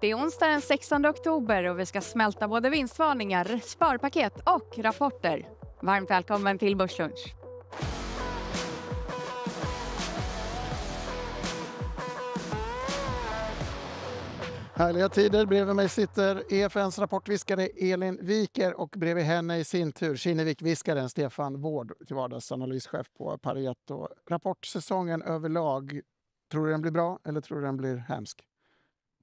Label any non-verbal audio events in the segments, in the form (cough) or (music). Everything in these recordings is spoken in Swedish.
Det är onsdag den 16 oktober och vi ska smälta både vinstvarningar, sparpaket och rapporter. Varmt välkommen till Börslunch. Härliga tider. Bredvid mig sitter EFNs rapportviskare Elin Wiker och bredvid henne i sin tur Kinnevik-viskaren Stefan Wård, till vardags analyschef på Pareto. Rapportsäsongen överlag, tror du den blir bra eller tror du den blir hemsk?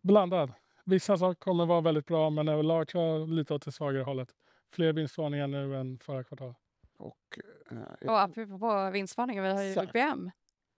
Blandad. Vissa saker kommer vara väldigt bra, men överlag jag lite åt det svagare hållet. Fler vinstvarningar nu än förra kvartalet. Och, eh, eh och apropå vinstvarningar, vi har ju Exakt. UPM.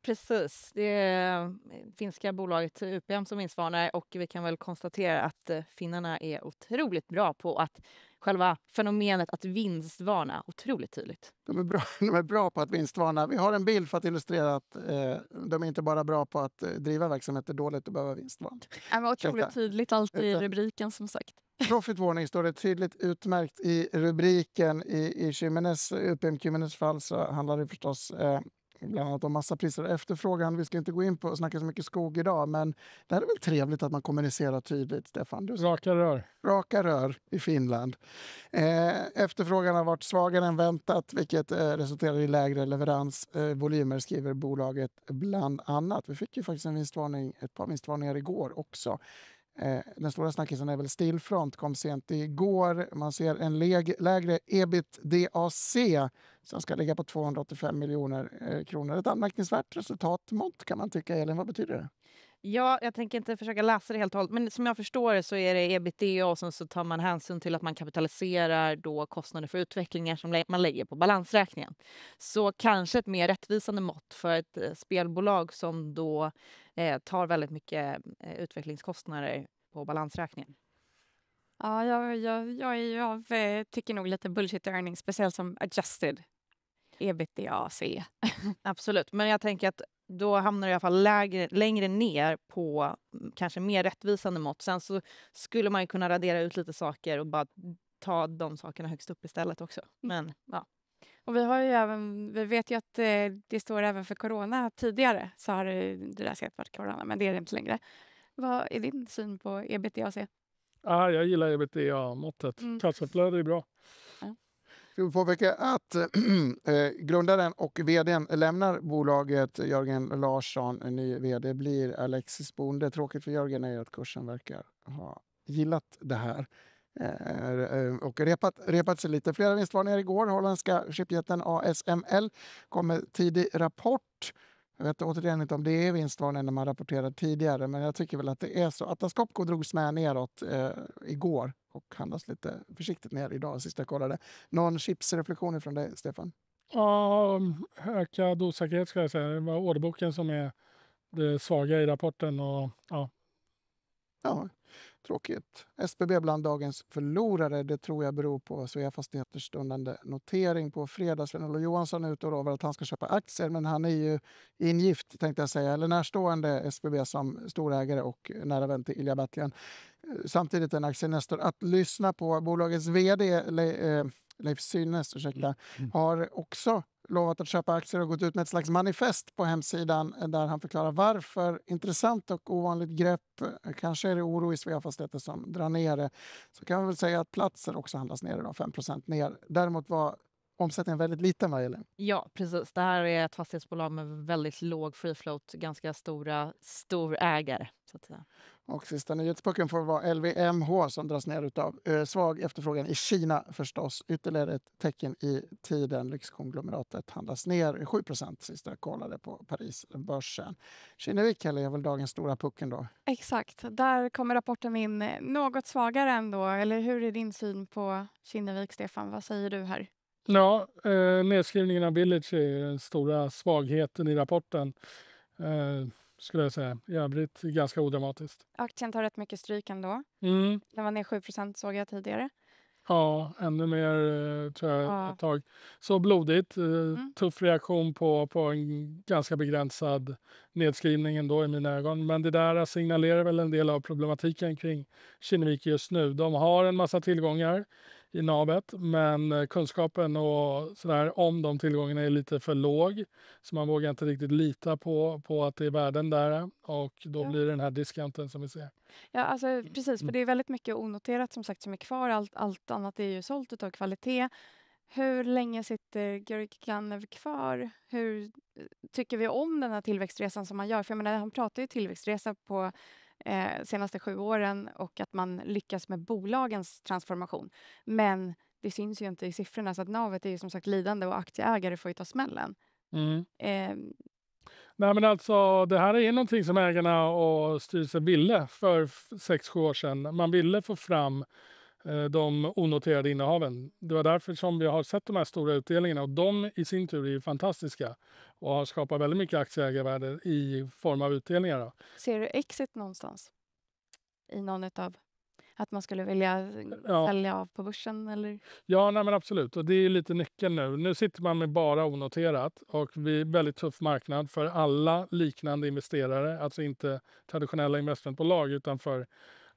Precis, det är eh, finska bolaget UPM som vinstvarnar och vi kan väl konstatera att eh, finnarna är otroligt bra på att själva fenomenet att vinstvarna otroligt tydligt. De är, bra, (laughs) de är bra på att vinstvarna. Vi har en bild för att illustrera att eh, de är inte bara bra på att eh, driva verksamheter dåligt och behöva vinstvarna. Ja, men otroligt tydligt alltid i rubriken som sagt. Profit warning står det tydligt utmärkt i rubriken. I, i Kymenes, eh, UPM Kymenes fall så handlar det förstås eh, bland annat om massapriser och efterfrågan. Vi ska inte gå in på och snacka så mycket skog idag, men det är väl trevligt att man kommunicerar tydligt, Stefan? Du... Raka rör. Raka rör i Finland. Eh, efterfrågan har varit svagare än väntat, vilket eh, resulterar i lägre leveransvolymer, eh, skriver bolaget bland annat. Vi fick ju faktiskt en vinstvarning, ett par vinstvarningar igår också. Eh, den stora snackisen är väl Stillfront, kom sent igår. Man ser en lägre ebitdac som ska ligga på 285 miljoner eh, kronor. Ett anmärkningsvärt resultat, mått, kan man tycka. Elin, vad betyder det? Ja, jag tänker inte försöka läsa det helt och hållet. Men som jag förstår det så är det ebitda och sen så tar man hänsyn till att man kapitaliserar då kostnader för utvecklingar som man lägger på balansräkningen. Så kanske ett mer rättvisande mått för ett eh, spelbolag som då eh, tar väldigt mycket eh, utvecklingskostnader på balansräkningen. Ja, jag, jag, jag, jag eh, tycker nog lite bullshit earnings, speciellt som adjusted ebitdac. (laughs) Absolut, men jag tänker att då hamnar du i alla fall lägre, längre ner på mm, kanske mer rättvisande mått. Sen så skulle man ju kunna radera ut lite saker och bara ta de sakerna högst upp istället också. Mm. Men ja. Och vi, har ju även, vi vet ju att eh, det står även för corona tidigare, så har det, det där säkert varit corona, men det är det inte längre. Vad är din syn på ebitda? Ah, jag gillar ebitda-måttet. Mm. Kassaflöde är bra påpeka att (clears throat) eh, grundaren och vdn lämnar bolaget. Jörgen Larsson, ny vd, blir Alexis Bonde. Tråkigt för Jörgen är att kursen verkar ha gillat det här eh, eh, och repat, repat sig lite. Flera vinstvarningar igår. Holländska chipjätten ASML kom med tidig rapport. Jag vet återigen inte om det är vinstvarning när man rapporterar tidigare, men jag tycker väl att det är så. Atlas Copco drogs med neråt eh, igår och handlas lite försiktigt ner idag, sist jag kollade. Någon chipsreflektion från dig, Stefan? Ja, ökad osäkerhet skulle jag säga. Det var orderboken som är det svaga i rapporten. Och, ja. ja. Tråkigt. SBB bland dagens förlorare. Det tror jag beror på Svea Fastigheters stundande notering på fredag. Sven-Olof Johansson är ute och lovar att han ska köpa aktier men han är ju ingift, tänkte jag säga, eller närstående SBB som storägare och nära vän till Ilja Batljan. Eh, samtidigt en aktieinvestor att lyssna på. Bolagets vd Le eh, Leif Synnes ursäkta, mm, mm. har också lovat att köpa aktier och gått ut med ett slags manifest på hemsidan eh, där han förklarar varför. Intressant och ovanligt grepp. Eh, kanske är det oro i Svea Fastigheter som drar ner det. Så kan man väl säga att platser också handlas ner idag, 5 ner. Däremot var omsättningen väldigt liten, va, Elin? Ja, precis. Det här är ett fastighetsbolag med väldigt låg free float, ganska stora storägare. Så att säga. Och sista nyhetspunkten får vara LVMH som dras ner av svag efterfrågan i Kina förstås. Ytterligare ett tecken i tiden. Lyxkonglomeratet handlas ner 7 sist jag kollade på Parisbörsen. Kinnevik är väl dagens stora pucken då? Exakt. Där kommer rapporten in eh, något svagare ändå. Eller hur är din syn på Kinnevik, Stefan? Vad säger du här? Ja, eh, nedskrivningen av Village är den stora svagheten i rapporten. Eh, skulle jag säga. I övrigt ganska odramatiskt. Aktien tar rätt mycket stryk ändå. Mm. Den var ner 7 såg jag tidigare. Ja, ännu mer eh, tror jag ja. ett tag. Så blodigt. Eh, mm. Tuff reaktion på, på en ganska begränsad nedskrivning ändå i mina ögon. Men det där signalerar väl en del av problematiken kring Kinnevik just nu. De har en massa tillgångar i navet. Men eh, kunskapen och sådär om de tillgångarna är lite för låg. Så man vågar inte riktigt lita på, på att det är värden där. Och då ja. blir det den här discounten som vi ser. Ja, alltså, precis. För mm. det är väldigt mycket onoterat som sagt som är kvar. Allt, allt annat är ju sålt utav kvalitet. Hur länge sitter Georg Ganev kvar? Hur eh, tycker vi om den här tillväxtresan som han gör? För jag menar, han pratar ju tillväxtresa på eh, senaste sju åren och att man lyckas med bolagens transformation. Men det syns ju inte i siffrorna, så att navet är ju som sagt lidande och aktieägare får ju ta smällen. Mm. Eh, Nej, men alltså, det här är någonting som ägarna och styrelsen ville för 6-7 år sedan. Man ville få fram Eh, de onoterade innehaven. Det var därför som vi har sett de här stora utdelningarna och de i sin tur är fantastiska och har skapat väldigt mycket aktieägarvärde i form av utdelningar. Då. Ser du exit någonstans? I någon utav att man skulle vilja ja. sälja av på börsen? Eller? Ja, nej, men absolut. Och det är lite nyckeln nu. Nu sitter man med bara onoterat och vi är en väldigt tuff marknad för alla liknande investerare. Alltså inte traditionella investmentbolag utan för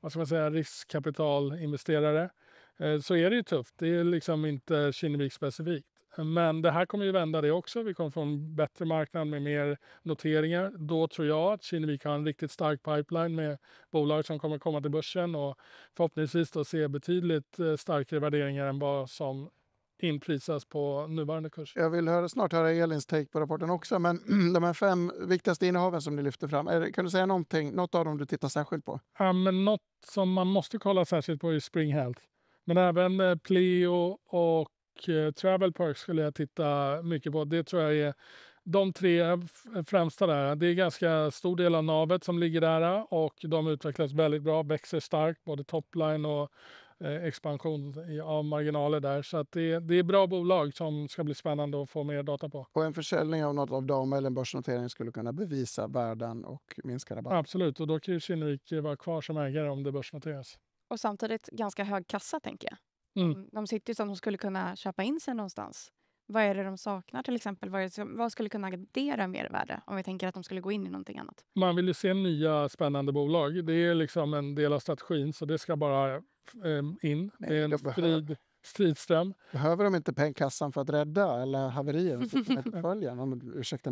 vad ska man säga, riskkapitalinvesterare eh, så är det ju tufft. Det är liksom inte Kinnevik specifikt. Men det här kommer ju vända det också. Vi kommer få en bättre marknad med mer noteringar. Då tror jag att Kinnevik har en riktigt stark pipeline med bolag som kommer komma till börsen och förhoppningsvis då se betydligt eh, starkare värderingar än vad som inprisas på nuvarande kurs. Jag vill höra, snart höra Elins take på rapporten också. Men (clears throat) de här fem viktigaste innehaven som ni lyfter fram, är, kan du säga någonting, något av dem du tittar särskilt på? Ja, men något som man måste kolla särskilt på är Spring Health. Men även eh, Pleo och eh, Travel Park skulle jag titta mycket på. Det tror jag är de tre främsta där, det är ganska stor del av navet som ligger där och de utvecklas väldigt bra, växer starkt, både topline och eh, expansion av marginaler där. Så att det, det är bra bolag som ska bli spännande att få mer data på. Och en försäljning av något av dem eller en börsnotering skulle kunna bevisa värden och minska rabatt? Absolut, och då kan ju Kinnevik vara kvar som ägare om det börsnoteras. Och samtidigt ganska hög kassa, tänker jag. Mm. De sitter ju som de skulle kunna köpa in sig någonstans. Vad är det de saknar till exempel? Vad, som, vad skulle kunna addera mervärde om vi tänker att de skulle gå in i någonting annat? Man vill ju se nya spännande bolag. Det är liksom en del av strategin så det ska bara eh, in. Nej, det är en strid, stridström. Behöver de inte pengkassan för att rädda eller haverier för (laughs) följen, om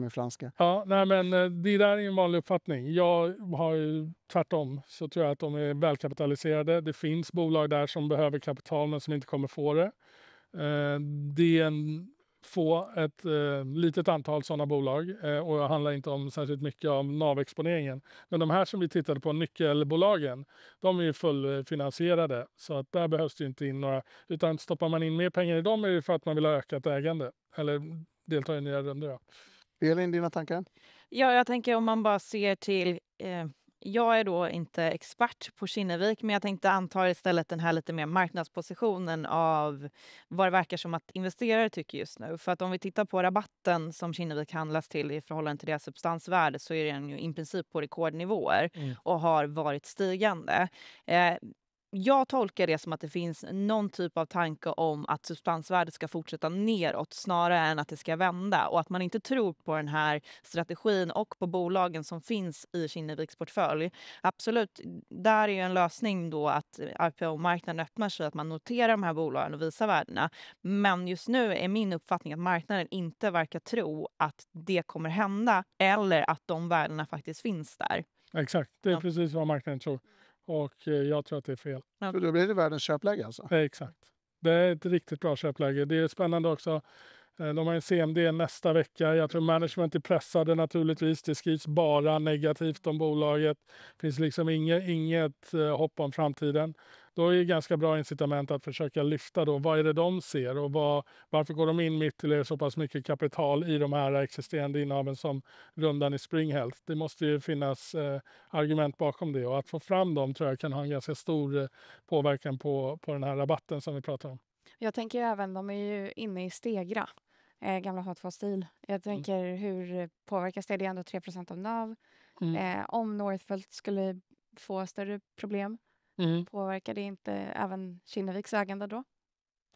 min franska? Ja, nej, men eh, det där är en vanlig uppfattning. Jag har ju, tvärtom så tror jag att de är välkapitaliserade. Det finns bolag där som behöver kapital men som inte kommer få det. Eh, det är en få ett eh, litet antal sådana bolag eh, och det handlar inte om särskilt mycket om navexponeringen. Men de här som vi tittade på, nyckelbolagen, de är ju fullfinansierade så att där behövs det inte in några. Utan stoppar man in mer pengar i dem är det för att man vill ha ökat ägande eller delta i nya rundor. Elin, dina tankar? Ja, jag tänker om man bara ser till eh, jag är då inte expert på Kinnevik men jag tänkte anta istället den här lite mer marknadspositionen av vad det verkar som att investerare tycker just nu. För att om vi tittar på rabatten som Kinnevik handlas till i förhållande till deras substansvärde så är den ju i princip på rekordnivåer mm. och har varit stigande. Eh, jag tolkar det som att det finns någon typ av tanke om att substansvärdet ska fortsätta neråt snarare än att det ska vända och att man inte tror på den här strategin och på bolagen som finns i Kinneviks portfölj. Absolut, där är ju en lösning då att IPO-marknaden öppnar sig, att man noterar de här bolagen och visar värdena. Men just nu är min uppfattning att marknaden inte verkar tro att det kommer hända eller att de värdena faktiskt finns där. Exakt, det är ja. precis vad marknaden tror. Och eh, jag tror att det är fel. Så då blir det världens köpläge alltså? Exakt. Det är ett riktigt bra köpläge. Det är spännande också Eh, de har en CMD nästa vecka. Jag tror management är pressade naturligtvis. Det skrivs bara negativt om bolaget. Det finns liksom inget, inget eh, hopp om framtiden. Då är det ganska bra incitament att försöka lyfta då. Vad är det de ser och vad, varför går de in mitt eller så pass mycket kapital i de här existerande innehaven som rundan i Spring Health? Det måste ju finnas eh, argument bakom det och att få fram dem tror jag kan ha en ganska stor eh, påverkan på, på den här rabatten som vi pratar om. Jag tänker även, de är ju inne i Stegra eh, gamla H2 Steel. Jag mm. tänker, mm. hur påverkas det? Det är ändå 3 av NAV. Mm. Eh, om Northvolt skulle få större problem, mm. påverkar det inte även Kinneviks ägande då?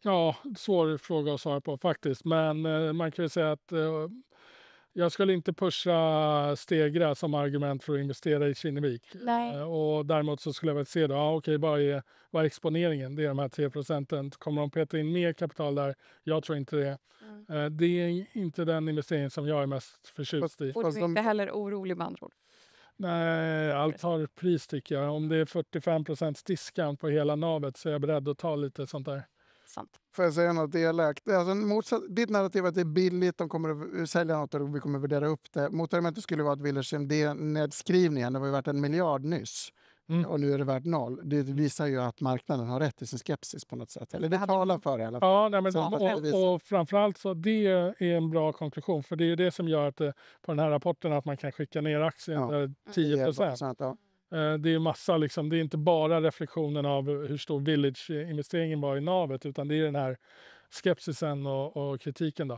Ja, svår fråga att svara på faktiskt, men eh, man kan väl säga att eh, jag skulle inte pusha Stegra som argument för att investera i Kinnevik. Eh, och däremot så skulle jag väl se då, ja, okej, vad är, vad är exponeringen? Det är de här 3 procenten. Kommer de peta in mer kapital där? Jag tror inte det. Mm. Eh, det är inte den investering som jag är mest förtjust fast, i. Och du är inte heller orolig med andra ord? Nej, allt har pris tycker jag. Om det är 45 discount på hela navet så är jag beredd att ta lite sånt där sant. Får jag säga något elakt? Alltså, motsatt, ditt narrativ att det är billigt, de kommer att sälja något och vi kommer att värdera upp det. Motargumentet skulle vara att Willers MD-nedskrivningen, det var ju värt en miljard nyss. Mm. och nu är det värt noll. Det visar ju att marknaden har rätt i sin skepsis på något sätt. Eller det talar för det i alla fall. Ja, nej, men, och, och framförallt så det är en bra konklusion. För det är ju det som gör att eh, på den här rapporten att man kan skicka ner aktien ja, 10 procent. Ja. Eh, det är massa, liksom, det är inte bara reflektionen av hur stor Village-investeringen var i navet utan det är den här skepsisen och, och kritiken. Då.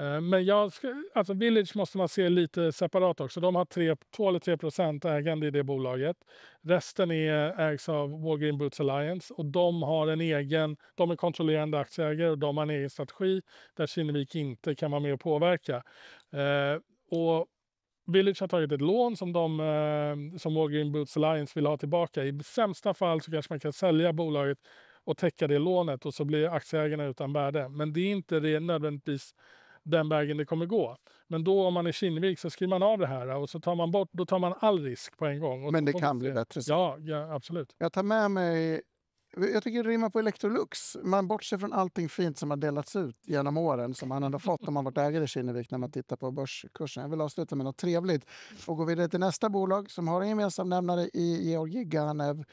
Eh, men jag, alltså Village måste man se lite separat också. De har 2 eller 3 procent ägande i det bolaget. Resten är, ägs av Walgreen Boots Alliance och de har en egen, de är kontrollerande aktieägare och de har en egen strategi där Kinnevik inte kan vara med och påverka. Eh, och Village har tagit ett lån som, de, eh, som Walgreen Boots Alliance vill ha tillbaka. I sämsta fall så kanske man kan sälja bolaget och täcka det lånet och så blir aktieägarna utan värde. Men det är inte det nödvändigtvis den vägen det kommer gå. Men då om man är Kinnevik så skriver man av det här och så tar man bort, då tar man all risk på en gång. Men det kan bli bättre. Ja, ja, absolut. Jag tar med mig jag tycker det rimmar på Electrolux. Man bortser från allting fint som har delats ut genom åren som man ändå fått om man varit ägare i Kinnevik när man tittar på börskursen. Jag vill avsluta med något trevligt och gå vidare till nästa bolag som har en gemensam nämnare i Georgi Ganev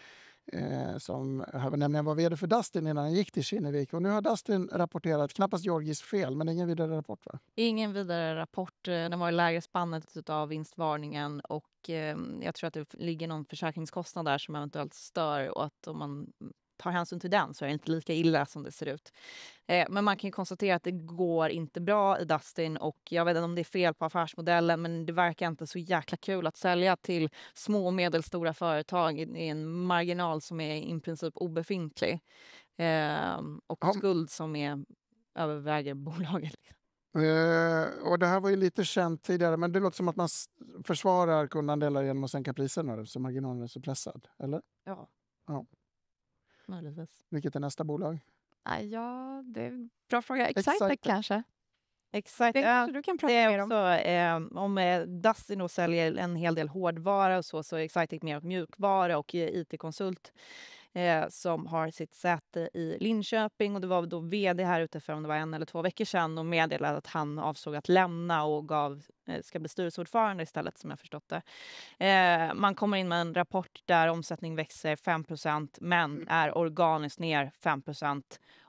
eh, som nämligen var vd för Dustin innan han gick till Kinnevik. Och nu har Dustin rapporterat, knappast Georgis fel, men ingen vidare rapport va? Ingen vidare rapport. Eh, den var i lägre spannet av vinstvarningen och eh, jag tror att det ligger någon försäkringskostnad där som eventuellt stör och att om man tar hänsyn till den så är det inte lika illa som det ser ut. Eh, men man kan konstatera att det går inte bra i Dustin och jag vet inte om det är fel på affärsmodellen men det verkar inte så jäkla kul att sälja till små och medelstora företag i en marginal som är i princip obefintlig. Eh, och ja. skuld som är, överväger bolaget. Uh, och det här var ju lite känt tidigare, men det låter som att man försvarar kundandelar genom att sänka priserna så marginalen är så pressad, eller? Ja. ja möjligtvis. Vilket är nästa bolag? Ah, ja, det är en bra fråga. Excitec kanske? Exakt. Det kanske du kan prata mer om. Också, eh, om eh, Dustino säljer en hel del hårdvara och så, så är Excitec mer mjukvara och eh, it-konsult eh, som har sitt säte i Linköping. Och det var då vd här ute för om det var en eller två veckor sedan och meddelade att han avsåg att lämna och gav Eh, ska bli styrelseordförande istället, som jag förstått det. Eh, man kommer in med en rapport där omsättning växer 5 men mm. är organiskt ner 5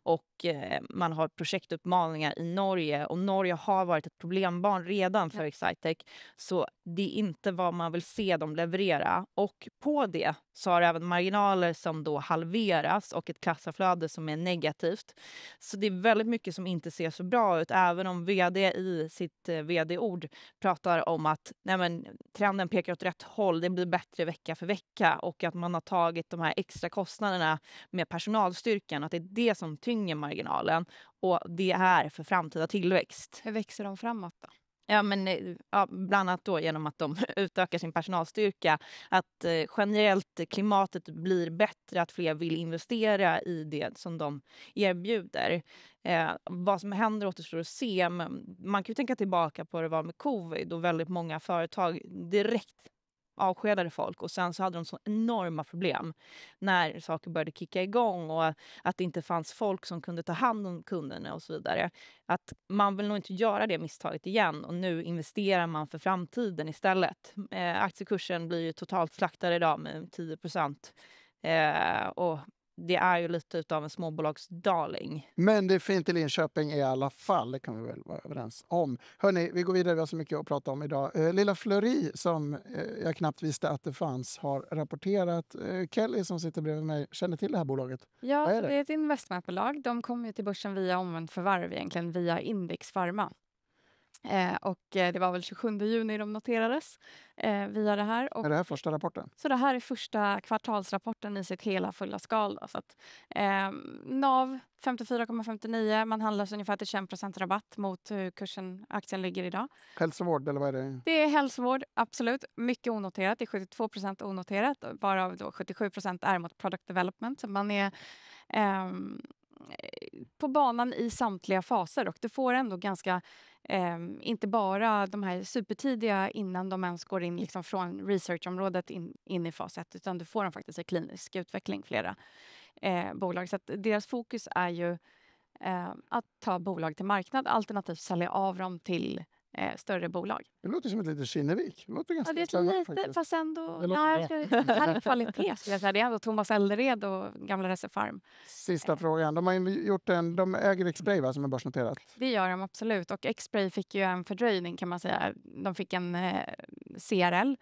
och eh, man har projektuppmaningar i Norge och Norge har varit ett problembarn redan för Excitec. Så det är inte vad man vill se dem leverera och på det så har även marginaler som då halveras och ett kassaflöde som är negativt. Så det är väldigt mycket som inte ser så bra ut även om vd i sitt eh, vd-ord pratar om att nej men, trenden pekar åt rätt håll, det blir bättre vecka för vecka och att man har tagit de här extra kostnaderna med personalstyrkan, att det är det som tynger marginalen och det är för framtida tillväxt. Hur växer de framåt då? Ja, men eh, ja, bland annat då genom att de (laughs) utökar sin personalstyrka. Att eh, generellt klimatet blir bättre, att fler vill investera i det som de erbjuder. Eh, vad som händer återstår att se. Men man kan ju tänka tillbaka på hur det var med covid och väldigt många företag direkt avskedade folk och sen så hade de så enorma problem när saker började kicka igång och att det inte fanns folk som kunde ta hand om kunderna och så vidare. Att man vill nog inte göra det misstaget igen och nu investerar man för framtiden istället. Eh, aktiekursen blir ju totalt slaktad idag med 10 procent eh, och det är ju lite utav en småbolagsdarling. Men det är fint i Linköping i alla fall, det kan vi väl vara överens om. Hörni, vi går vidare, vi har så mycket att prata om idag. Eh, lilla Flori, som eh, jag knappt visste att det fanns, har rapporterat. Eh, Kelly som sitter bredvid mig känner till det här bolaget. Ja, det? det? är ett investmentbolag. De kom ju till börsen via omvänt förvärv egentligen, via Index Pharma. Eh, och eh, det var väl 27 juni de noterades eh, via det här. Och, är det här första rapporten? Så det här är första kvartalsrapporten i sitt hela fulla skal. Då, så att, eh, NAV 54,59. Man handlar ungefär till 21 rabatt mot hur kursen, aktien ligger idag. Hälsovård eller vad är det? Det är hälsovård, absolut. Mycket onoterat. Det är 72 onoterat varav då 77 är mot product development. Så man är ehm, på banan i samtliga faser och du får ändå ganska, eh, inte bara de här supertidiga innan de ens går in liksom från researchområdet in, in i fas 1 utan du får dem faktiskt i klinisk utveckling, flera eh, bolag. Så att deras fokus är ju eh, att ta bolag till marknad alternativt sälja av dem till eh, större bolag. Det låter som ett litet Kinnevik. Det låter ganska ja, det är lite, fast ändå... Det låter kvalitet skulle jag säga. Det är ändå Thomas Eldered och gamla Resse Sista eh. frågan. De, har gjort en, de äger Xbray va, som är börsnoterat? Det gör de absolut. Och Xbray fick ju en fördröjning kan man säga. De fick en eh, CRL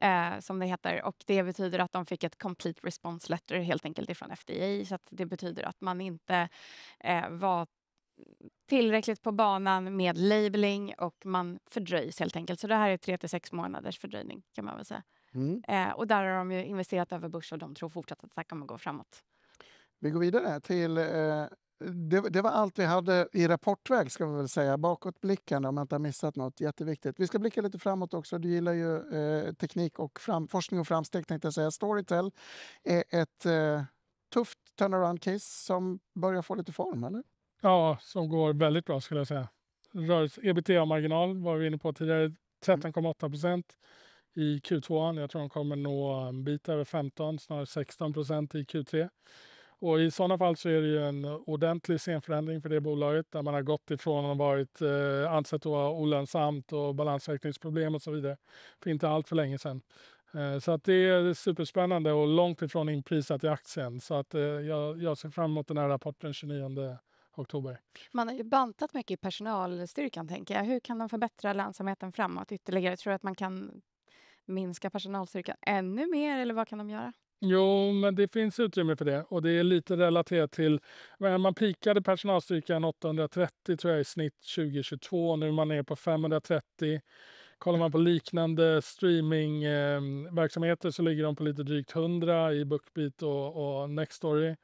eh, som det heter. Och det betyder att de fick ett complete response letter helt enkelt ifrån FDA. Så det betyder att man inte eh, var tillräckligt på banan med labeling och man fördröjs helt enkelt. Så det här är 3 6 månaders fördröjning kan man väl säga. Mm. Eh, och där har de ju investerat över börs och de tror fortsatt att det här kommer gå framåt. Vi går vidare till eh... Det, det, var allt vi hade i rapportväg, ska vi väl säga. Bakåtblickande, om jag inte har missat något. Jätteviktigt. Vi ska blicka lite framåt också. Du gillar ju eh, teknik och fram, forskning och framsteg, tänkte jag säga. Storytel är ett eh, tufft turnaround-case som börjar få lite form, eller? Ja, som går väldigt bra skulle jag säga. Rörelse, ebitda-marginal var vi inne på tidigare, 13,8 mm. procent i Q2. Jag tror de kommer nå en bit över 15, snarare 16 procent i Q3. Och I sådana fall så är det ju en ordentlig scenförändring för det bolaget där man har gått ifrån att varit eh, ansett vara olönsamt och balansräkningsproblem och så vidare för inte allt för länge sedan. Eh, så att det är superspännande och långt ifrån inprisat i aktien. Så att, eh, jag, jag ser fram emot den här rapporten 29 oktober. Man har ju bantat mycket i personalstyrkan, tänker jag. Hur kan de förbättra lönsamheten framåt ytterligare? Tror du att man kan minska personalstyrkan ännu mer eller vad kan de göra? Jo, men det finns utrymme för det och det är lite relaterat till... Man pikade personalstyrkan 830 tror jag i snitt 2022. Nu är man nere på 530. Kollar man på liknande streamingverksamheter eh, så ligger de på lite drygt 100 i Bookbeat och, och Nextory.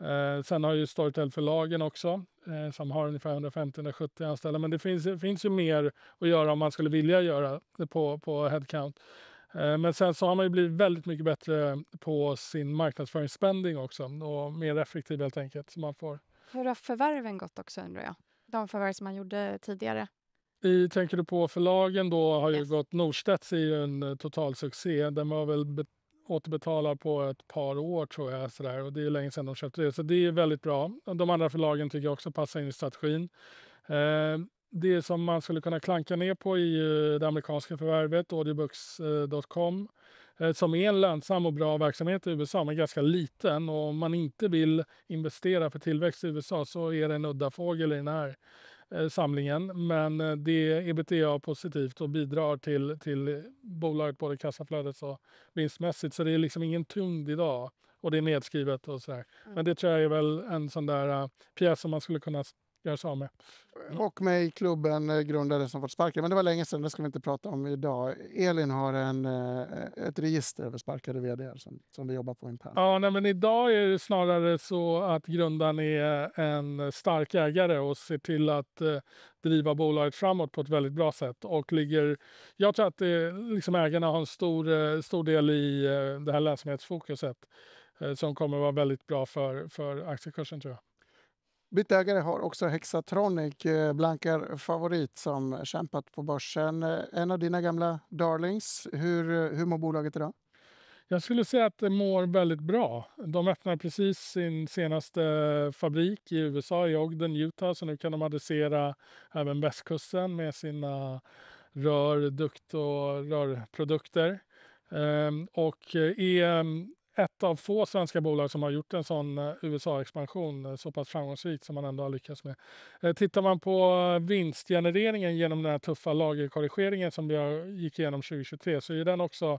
Eh, sen har ju Storytel förlagen också, eh, som har ungefär 150-170 anställda. Men det finns, finns ju mer att göra om man skulle vilja göra det på, på headcount. Eh, men sen så har man ju blivit väldigt mycket bättre på sin marknadsföringsspending också och mer effektiv helt enkelt. Så man får. Hur har förvärven gått också undrar jag? De förvärv som man gjorde tidigare? I, tänker du på förlagen då har yes. ju gått, Norstedts är ju en eh, total succé. Den var väl återbetalar på ett par år tror jag. Så där. Och det är länge sedan de köpte det, så det är väldigt bra. De andra förlagen tycker jag också passar in i strategin. Eh, det som man skulle kunna klanka ner på är ju det amerikanska förvärvet audiobooks.com eh, som är en lönsam och bra verksamhet i USA, men ganska liten. Och om man inte vill investera för tillväxt i USA så är det en udda fågel i den här Eh, samlingen. Men eh, det är ebitda-positivt och bidrar till, till bolaget både kassaflödet och vinstmässigt. Så det är liksom ingen tyngd idag och det är nedskrivet och sådär. Mm. Men det tror jag är väl en sån där uh, pjäs som man skulle kunna jag sa med. Och med i klubben eh, grundare som fått sparken. Men det var länge sedan, det ska vi inte prata om idag. Elin har en, eh, ett register över sparkade vd som, som vi jobbar på internt. Ja, nej, men idag är det snarare så att grundaren är en stark ägare och ser till att eh, driva bolaget framåt på ett väldigt bra sätt. Och ligger, jag tror att det, liksom ägarna har en stor, stor del i det här lönsamhetsfokuset som kommer att vara väldigt bra för, för aktiekursen tror jag. Bytt ägare har också Hexatronic, eh, Blankar favorit, som kämpat på börsen. Eh, en av dina gamla darlings. Hur, eh, hur mår bolaget idag? Jag skulle säga att det mår väldigt bra. De öppnar precis sin senaste fabrik i USA, i Ogden, Utah. Så nu kan de adressera även västkusten med sina rör, dukt och rörprodukter. Ehm, och är e ett av få svenska bolag som har gjort en sån eh, USA-expansion eh, så pass framgångsrikt som man ändå har lyckats med. Eh, tittar man på vinstgenereringen genom den här tuffa lagerkorrigeringen som vi gick igenom 2023 så är den också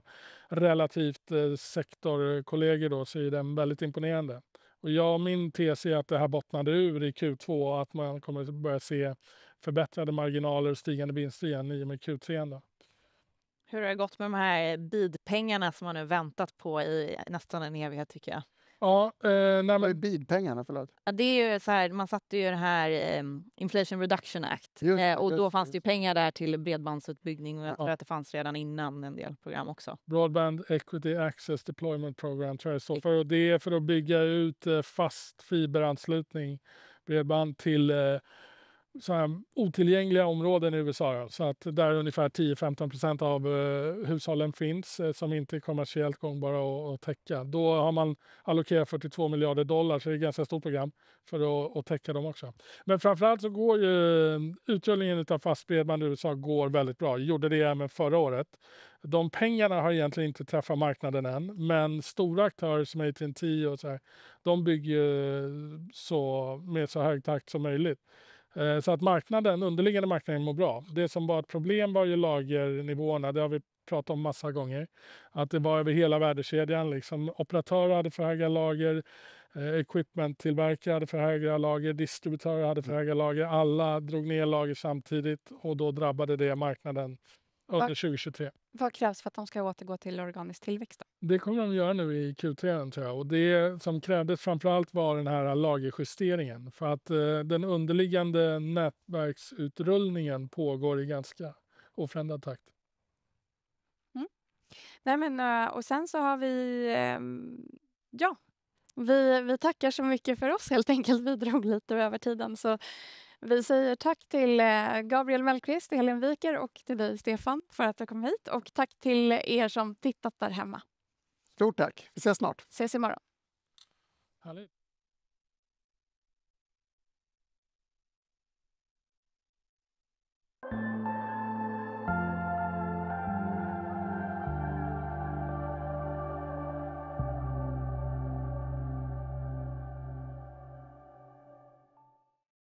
relativt sektorkollegor då, så är den väldigt imponerande. Och jag, och min tes är att det här bottnade ur i Q2 och att man kommer börja se förbättrade marginaler och stigande vinster igen i och med Q3. Då. Hur har det gått med de här bidpengarna som man nu väntat på i nästan en evighet tycker jag? Ja, eh, när man... Bidpengarna, förlåt. Ja, det är ju så här, man satte ju det här eh, Inflation Reduction Act just, eh, och just, då fanns just. det ju pengar där till bredbandsutbyggning och jag tror att det fanns redan innan en del program också. Broadband Equity Access Deployment Program tror jag så. För det är för att bygga ut eh, fast fiberanslutning, bredband till eh, så här otillgängliga områden i USA. Så att där ungefär 10-15 procent av eh, hushållen finns eh, som inte är kommersiellt gångbara att täcka. Då har man allokerat 42 miljarder dollar, så det är ett ganska stort program för att, täcka dem också. Men framförallt så går ju eh, utrullningen av fast bredband i USA går väldigt bra. Gjorde det även förra året. De pengarna har egentligen inte träffat marknaden än, men stora aktörer som AT&T och så här, de bygger så, med så hög takt som möjligt. Eh, så att marknaden, underliggande marknaden mår bra. Det som var ett problem var ju lagernivåerna. Det har vi pratat om massa gånger. Att det var över hela värdekedjan. Liksom. Operatörer hade för höga lager. Eh, equipment-tillverkare hade för höga lager, distributörer hade för mm. höga lager. Alla drog ner lager samtidigt och då drabbade det marknaden under 2023. Vad krävs för att de ska återgå till organisk tillväxt? Då? Det kommer de göra nu i Q3 tror jag. Och det som krävdes framförallt var den här lagerjusteringen. För att eh, den underliggande nätverksutrullningen pågår i ganska oförändrad takt. Mm. Nej, men, eh, och sen så har vi... Eh, ja, vi, vi tackar så mycket för oss helt enkelt. Vi drog lite över tiden. Så vi säger tack till eh, Gabriel Mellqvist, Helene Wiker och till dig Stefan för att du kom hit och tack till er som tittat där hemma. Stort tack. Vi ses snart. Ses imorgon. Härligt.